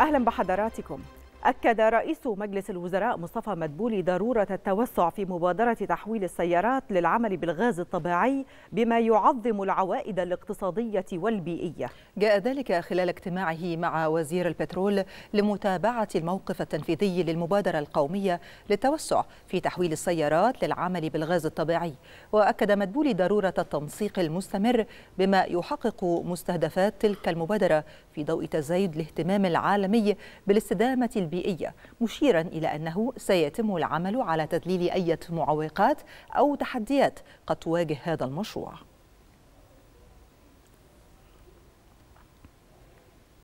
أهلا بحضراتكم أكد رئيس مجلس الوزراء مصطفى مدبولي ضرورة التوسع في مبادرة تحويل السيارات للعمل بالغاز الطبيعي بما يعظم العوائد الاقتصادية والبيئية. جاء ذلك خلال اجتماعه مع وزير البترول لمتابعة الموقف التنفيذي للمبادرة القومية للتوسع في تحويل السيارات للعمل بالغاز الطبيعي، وأكد مدبولي ضرورة التنسيق المستمر بما يحقق مستهدفات تلك المبادرة في ضوء تزايد الاهتمام العالمي بالاستدامة البيئية مشيرا إلى أنه سيتم العمل على تذليل أي معوقات أو تحديات قد تواجه هذا المشروع